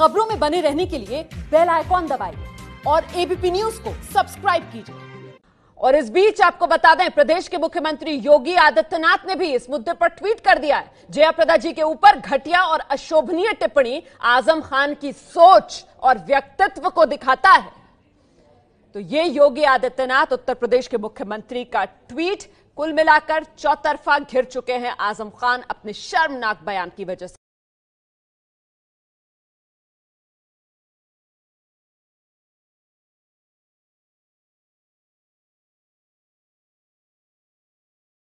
खबरों में बने रहने के लिए बेल आइकॉन दबाइए और एबीपी न्यूज को सब्सक्राइब कीजिए और इस बीच आपको बता दें प्रदेश के मुख्यमंत्री योगी आदित्यनाथ ने भी इस मुद्दे पर ट्वीट कर दिया है जयाप्रदा जी के ऊपर घटिया और अशोभनीय टिप्पणी आजम खान की सोच और व्यक्तित्व को दिखाता है तो ये योगी आदित्यनाथ उत्तर प्रदेश के मुख्यमंत्री का ट्वीट कुल मिलाकर चौतरफा घिर चुके हैं आजम खान अपने शर्मनाक बयान की वजह से